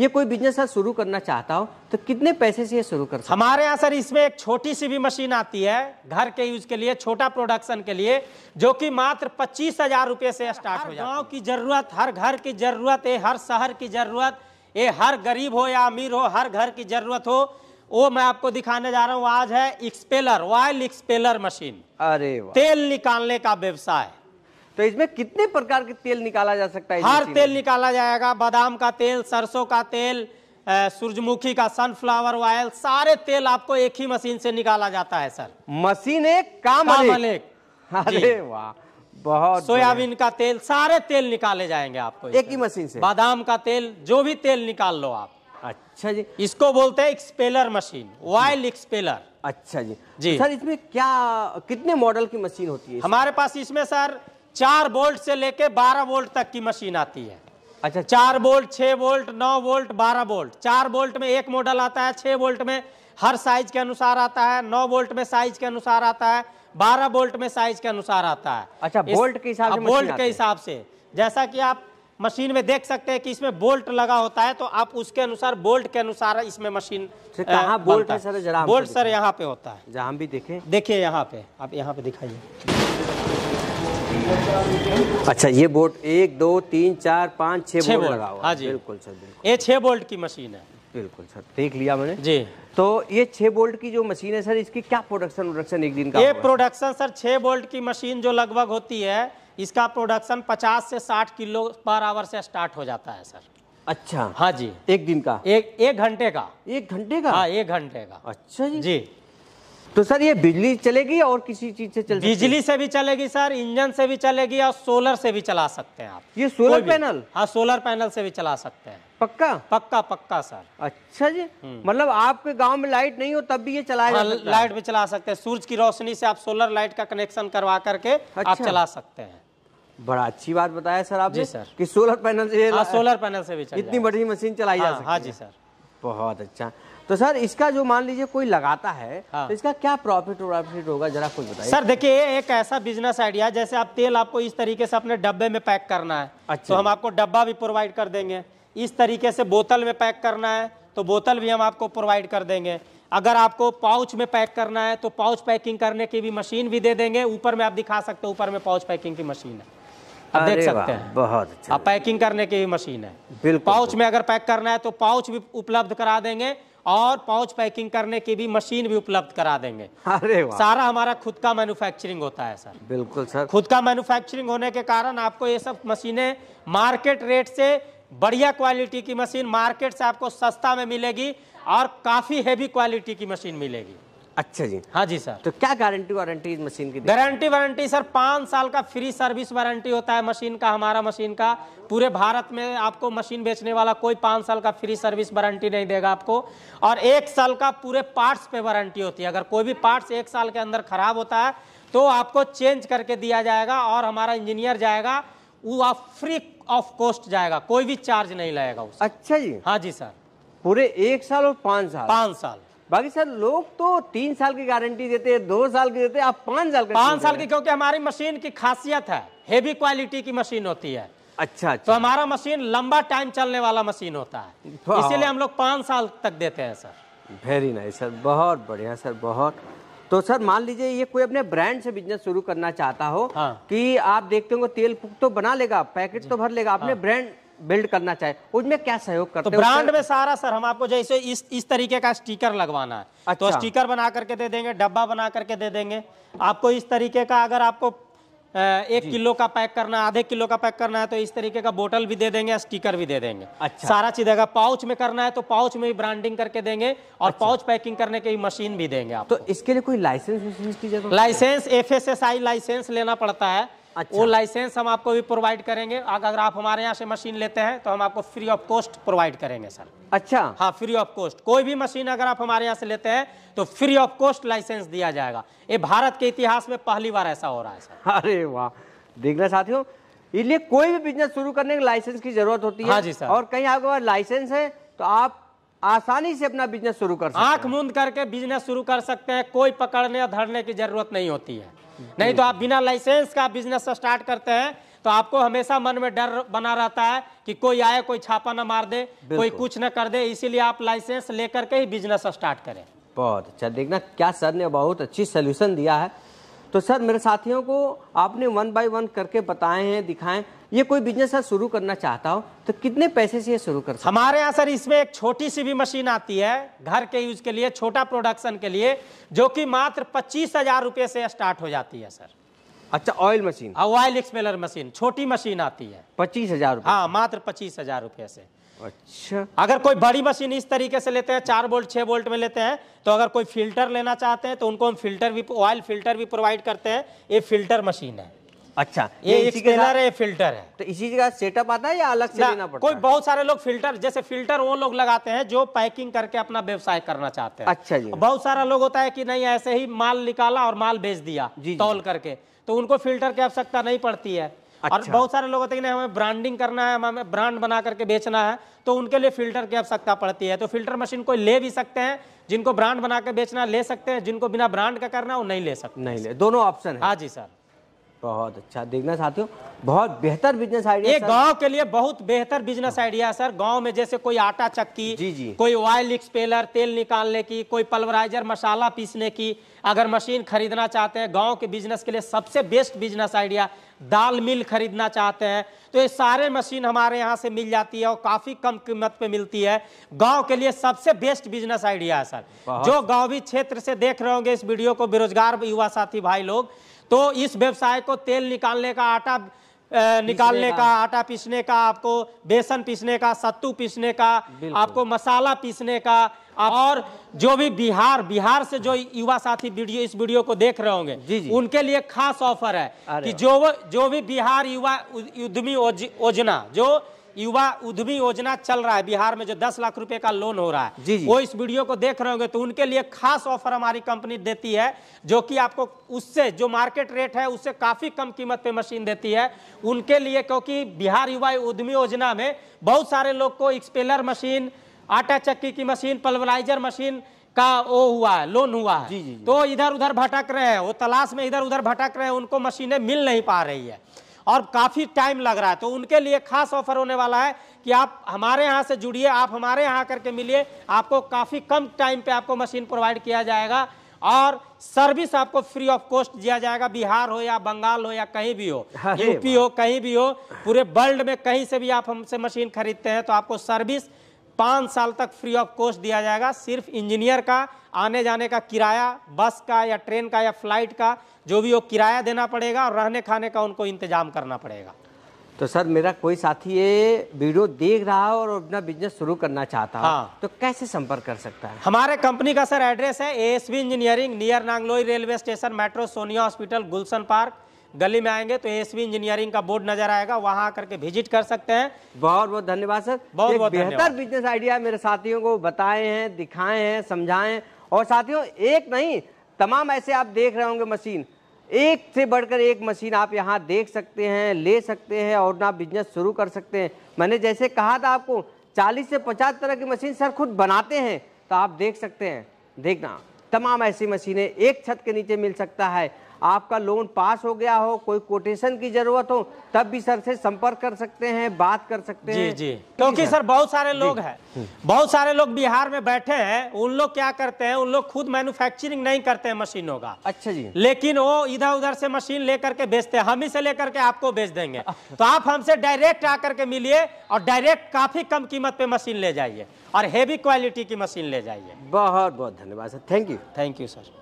ये कोई बिजनेस आज शुरू करना चाहता हो तो कितने पैसे से ये शुरू कर सकता हमारे यहाँ सर इसमें एक छोटी सी भी मशीन आती है घर के यूज के लिए छोटा प्रोडक्शन के लिए जो कि मात्र पच्चीस हजार रुपये से स्टार्ट हो जाता गाँव की जरूरत हर घर की जरूरत है हर शहर की जरूरत ये हर गरीब हो या अमीर हो हर घर की जरूरत हो वो मैं आपको दिखाने जा रहा हूँ आज है एक्सपेलर ऑयल एक्सपेलर मशीन अरे तेल निकालने का व्यवसाय तो इसमें कितने प्रकार के तेल निकाला जा सकता है हर तेल निकाला जाएगा बादाम का तेल सरसों का तेल सूरजमुखी का सनफ्लावर ऑयल सारे तेल आपको एक ही मशीन से निकाला जाता है सर मशीन एक काम, एक अरे वाह बहुत सोयाबीन का तेल सारे तेल निकाले जाएंगे आपको एक ही मशीन से बादाम का तेल जो भी तेल निकाल लो आप अच्छा जी इसको बोलते हैं एक्सपेलर मशीन वाइल एक्सपेलर अच्छा जी जी सर इसमें क्या कितने मॉडल की मशीन होती है हमारे पास इसमें सर चार वोल्ट से लेके बारह वोल्ट तक की मशीन आती है अच्छा चार वोल्ट छः वोल्ट नौ वोल्ट बारह वोल्ट चार वोल्ट में एक मॉडल आता है छः वोल्ट में हर साइज के अनुसार आता है नौ वोल्ट में साइज के अनुसार आता है बारह वोल्ट में साइज के अनुसार आता है अच्छा वोल्ट के हिसाब से वोल्ट के हिसाब से जैसा कि आप मशीन में देख सकते हैं कि इसमें बोल्ट लगा होता है तो आप उसके अनुसार बोल्ट के अनुसार इसमें मशीन बोल्ट अच्छा, है सर बोल्ट सर यहाँ पे होता है जहाँ भी देखे देखिए यहाँ पे आप यहाँ पे दिखाइए अच्छा ये बोर्ड एक दो तीन चार पाँच छह बोर्ड लगा हुआ हाँ बिल्कुल सर बिल्कुल ये छह बोल्ट की मशीन है बिल्कुल सर देख लिया मैंने जी तो ये छह बोल्ट की जो मशीन है सर इसकी क्या प्रोडक्शन प्रोडक्शन एक दिन का ये प्रोडक्शन सर छह बोल्ट की मशीन जो लगभग होती है इसका प्रोडक्शन 50 से 60 किलो पर आवर से स्टार्ट हो जाता है सर अच्छा हाँ जी एक दिन का एक एक घंटे का एक घंटे का हाँ एक घंटे का अच्छा जी जी तो सर ये बिजली चलेगी और किसी चीज से चलेगी बिजली से भी चलेगी सर इंजन से भी चलेगी और सोलर से भी चला सकते हैं आप ये सोलर पैनल हाँ सोलर पैनल से भी चला सकते हैं पक्का पक्का पक्का सर अच्छा जी हम्म। मतलब आपके गांव में लाइट नहीं हो तब भी ये चला हाँ, लाइट भी चला सकते हैं सूरज की रोशनी से आप सोलर लाइट का कनेक्शन करवा करके अच्छा। आप चला सकते हैं बड़ा अच्छी बात बताया सर आप जी सर की सोलर पैनल से हाँ, सोलर पैनल से भी इतनी बड़ी मशीन चलाई जा हाँ, हाँ सकती है हाँ जी सर बहुत अच्छा तो सर इसका जो मान लीजिए कोई लगाता है हाँ। तो इसका क्या प्रॉफिट प्रॉफिट होगा जरा कुछ बताइए सर देखिए ये एक ऐसा बिजनेस आइडिया जैसे आप तेल आपको इस तरीके से अपने डब्बे में पैक करना है तो अच्छा। तो हम आपको डब्बा भी प्रोवाइड कर देंगे इस तरीके से बोतल में पैक करना है तो बोतल भी हम आपको प्रोवाइड कर देंगे अगर आपको पाउच में पैक करना है तो पाउच पैकिंग करने की भी मशीन भी दे देंगे ऊपर में आप दिखा सकते हो ऊपर में पाउच पैकिंग की मशीन है आप देख सकते हैं बहुत अच्छा अब पैकिंग करने की भी मशीन है बिल्कुल पाउच में अगर पैक करना है तो पाउच भी उपलब्ध करा देंगे और पाउच पैकिंग करने की भी मशीन भी उपलब्ध करा देंगे अरे वाह सारा हमारा खुद का मैन्युफैक्चरिंग होता है सर बिल्कुल सर खुद का मैन्युफैक्चरिंग होने के कारण आपको ये सब मशीनें मार्केट रेट से बढ़िया क्वालिटी की मशीन मार्केट से आपको सस्ता में मिलेगी और काफ़ी हैवी क्वालिटी की मशीन मिलेगी अच्छा जी हाँ जी सर तो क्या गारंटी वारंटी इस मशीन की गारंटी वारंटी सर पाँच साल का फ्री सर्विस वारंटी होता है मशीन का हमारा मशीन का पूरे भारत में आपको मशीन बेचने वाला कोई पाँच साल का फ्री सर्विस वारंटी नहीं देगा आपको और एक साल का पूरे पार्ट्स पे वारंटी होती है अगर कोई भी पार्ट्स एक साल के अंदर खराब होता है तो आपको चेंज करके दिया जाएगा और हमारा इंजीनियर जाएगा वो आप फ्री ऑफ कॉस्ट जाएगा कोई भी चार्ज नहीं लगेगा अच्छा जी हाँ जी सर पूरे एक साल और पाँच साल पाँच साल बाकी सर लोग तो तीन साल की गारंटी देते हैं दो साल की देते हैं आप पांच साल पांच साल की क्योंकि हमारी मशीन की खासियत है हेवी क्वालिटी की मशीन होती है अच्छा, अच्छा तो हमारा मशीन लंबा टाइम चलने वाला मशीन होता है तो हाँ। इसीलिए हम लोग पाँच साल तक देते हैं सर वेरी नाइस सर बहुत बढ़िया सर बहुत तो सर मान लीजिए ये कोई अपने ब्रांड से बिजनेस शुरू करना चाहता हो हाँ। कि आप देखते होंगे तेल तो बना लेगा पैकेट तो भर लेगा अपने हाँ। ब्रांड बिल्ड करना चाहे उसमें क्या सहयोग तो करते तो ब्रांड में सारा सर हम आपको जैसे इस इस तरीके का स्टिकर लगवाना है तो अच्छा। तो स्टिकर बना करके दे देंगे डब्बा बना करके दे देंगे आपको इस तरीके का अगर आपको एक किलो का पैक करना आधे किलो का पैक करना है तो इस तरीके का बोतल भी दे देंगे स्टिकर भी दे देंगे अच्छा सारा चीज अगर पाउच में करना है तो पाउच में भी ब्रांडिंग करके देंगे और अच्छा। पाउच पैकिंग करने की मशीन भी देंगे आप तो इसके लिए कोई लाइसेंस की जरूरत लाइसेंस एफ लाइसेंस लेना पड़ता है अच्छा। वो लाइसेंस हम आपको भी प्रोवाइड करेंगे अगर आप हमारे यहाँ से मशीन लेते हैं तो हम आपको फ्री ऑफ कॉस्ट प्रोवाइड करेंगे सर अच्छा हाँ फ्री ऑफ कॉस्ट कोई भी मशीन अगर आप हमारे यहाँ से लेते हैं तो फ्री ऑफ कॉस्ट लाइसेंस दिया जाएगा ये भारत के इतिहास में पहली बार ऐसा हो रहा है सर अरे वाह देखना साथियों इसलिए कोई भी बिजनेस शुरू करने के लाइसेंस की जरूरत होती है हाँ जी सर और कहीं आपके पास लाइसेंस है तो आप आसानी से अपना बिजनेस शुरू कर सकते आंख मूंद करके बिजनेस शुरू कर सकते हैं कोई पकड़ने या धरने की जरूरत नहीं होती है नहीं तो आप बिना लाइसेंस का बिजनेस स्टार्ट करते हैं तो आपको हमेशा मन में डर बना रहता है कि कोई आए कोई छापा ना मार दे कोई कुछ ना कर दे इसीलिए आप लाइसेंस लेकर के ही बिजनेस स्टार्ट करें बहुत अच्छा देखना क्या सर ने बहुत अच्छी सोल्यूशन दिया है तो सर मेरे साथियों को आपने वन बाय वन करके बताए हैं दिखाएं ये कोई बिजनेस शुरू करना चाहता हो तो कितने पैसे से ये शुरू कर सकता हमारे यहाँ सर इसमें एक छोटी सी भी मशीन आती है घर के यूज के लिए छोटा प्रोडक्शन के लिए जो कि मात्र पच्चीस हजार रुपये से स्टार्ट हो जाती है सर अच्छा oil machine oil expeller machine छोटी मशीन आती है पच्चीस हजार हाँ मात्र पच्चीस हजार रुपये से अच्छा अगर कोई बड़ी मशीन इस तरीके से लेते हैं चार बोल्ट छः बोल्ट में लेते हैं तो अगर कोई फिल्टर लेना चाहते हैं तो उनको हम फिल्टर भी ऑयल फिल्टर भी प्रोवाइड करते हैं ये फिल्टर मशीन है अच्छा ये, के एक्सटेलर है फिल्टर है तो इसी का सेटअप आता है या अलग से लेना पड़ता कोई बहुत सारे लोग फिल्टर जैसे फिल्टर वो लोग लगाते हैं जो पैकिंग करके अपना व्यवसाय करना चाहते हैं अच्छा जी बहुत सारा लोग होता है कि नहीं ऐसे ही माल निकाला और माल बेच दिया तौल करके तो उनको फिल्टर की आवश्यकता नहीं पड़ती है अच्छा। और बहुत सारे लोग होते हैं हमें ब्रांडिंग करना है हमें ब्रांड बना करके बेचना है तो उनके लिए फिल्टर की आवश्यकता पड़ती है तो फिल्टर मशीन कोई ले भी सकते हैं जिनको ब्रांड बना के बेचना ले सकते हैं जिनको बिना ब्रांड का करना वो नहीं ले सकते नहीं ले दोनों ऑप्शन है हाँ जी सर बहुत अच्छा देखना साथियों बहुत बेहतर बिजनेस आइडिया ये गांव के लिए बहुत बेहतर बिजनेस आइडिया सर गांव में जैसे कोई आटा चक्की जी जी कोई ऑयल एक्सपेलर तेल निकालने की कोई पल्वराइजर मसाला पीसने की अगर मशीन खरीदना चाहते हैं गांव के बिजनेस के लिए सबसे बेस्ट बिजनेस आइडिया दाल मिल खरीदना चाहते हैं तो ये सारे मशीन हमारे यहाँ से मिल जाती है और काफी कम कीमत पे मिलती है गांव के लिए सबसे बेस्ट बिजनेस आइडिया है सर जो भी क्षेत्र से देख रहे होंगे इस वीडियो को बेरोजगार युवा साथी भाई लोग तो इस व्यवसाय को तेल निकालने का आटा निकालने का आटा पीसने का आपको बेसन पीसने का सत्तू पीसने का आपको मसाला पीसने का और जो भी बिहार बिहार से जो युवा साथी वीडियो इस वीडियो को देख रहे होंगे उनके लिए खास ऑफर है कि जो जो भी बिहार युवा उद्यमी योजना जो युवा उद्यमी योजना चल रहा है बिहार में जो दस लाख रुपए का लोन हो रहा है जी जी। वो इस वीडियो को देख रहे होंगे तो उनके लिए खास ऑफर हमारी कंपनी देती है जो कि आपको उससे जो मार्केट रेट है उससे काफी कम कीमत पे मशीन देती है उनके लिए क्योंकि बिहार युवा उद्यमी योजना में बहुत सारे लोग को एक्सपेलर मशीन आटा चक्की की मशीन पल्वराइजर मशीन का वो हुआ है लोन हुआ है जी जी, जी। तो इधर उधर भटक रहे हैं वो तलाश में इधर उधर भटक रहे हैं उनको मशीनें मिल नहीं पा रही है और काफ़ी टाइम लग रहा है तो उनके लिए खास ऑफर होने वाला है कि आप हमारे यहाँ से जुड़िए आप हमारे यहाँ आकर के मिलिए आपको काफ़ी कम टाइम पे आपको मशीन प्रोवाइड किया जाएगा और सर्विस आपको फ्री ऑफ कॉस्ट दिया जाएगा बिहार हो या बंगाल हो या कहीं भी हो हाँ, यूपी हो कहीं भी हो पूरे वर्ल्ड में कहीं से भी आप हमसे मशीन खरीदते हैं तो आपको सर्विस पाँच साल तक फ्री ऑफ कॉस्ट दिया जाएगा सिर्फ इंजीनियर का आने जाने का किराया बस का या ट्रेन का या फ्लाइट का जो भी वो किराया देना पड़ेगा और रहने खाने का उनको इंतजाम करना पड़ेगा तो सर मेरा कोई साथी ये वीडियो देख रहा है और अपना बिजनेस शुरू करना चाहता है हाँ। तो कैसे संपर्क कर सकता है हमारे कंपनी का सर एड्रेस है ASB engineering near Nangloi railway station metro Sonia hospital Gulshan park गली में आएंगे तो एस इंजीनियरिंग का बोर्ड नजर आएगा वहाँ आकर के विजिट कर सकते हैं बहुत बहुत धन्यवाद सर बहुत बहुत बेहतर बिजनेस आइडिया मेरे साथियों को बताए हैं दिखाए हैं समझाए और साथियों एक नहीं तमाम ऐसे आप देख रहे होंगे मशीन एक से बढ़कर एक मशीन आप यहाँ देख सकते हैं ले सकते हैं और ना बिजनेस शुरू कर सकते हैं मैंने जैसे कहा था आपको 40 से 50 तरह की मशीन सर खुद बनाते हैं तो आप देख सकते हैं देखना तमाम ऐसी मशीनें एक छत के नीचे मिल सकता है आपका लोन पास हो गया हो कोई कोटेशन की जरूरत हो तब भी सर से संपर्क कर सकते हैं बात कर सकते जी, हैं जी क्योंकि सर बहुत सारे लोग हैं बहुत सारे लोग बिहार में बैठे हैं उन लोग क्या करते हैं उन लोग खुद मैन्युफैक्चरिंग नहीं करते हैं मशीनों का अच्छा जी लेकिन वो इधर उधर से मशीन लेकर के बेचते हैं हम ही से लेकर के आपको बेच देंगे तो आप हमसे डायरेक्ट आकर के मिलिए और डायरेक्ट काफी कम कीमत पे मशीन ले जाइए और हेवी क्वालिटी की मशीन ले जाइए बहुत बहुत धन्यवाद sir thank you thank you sir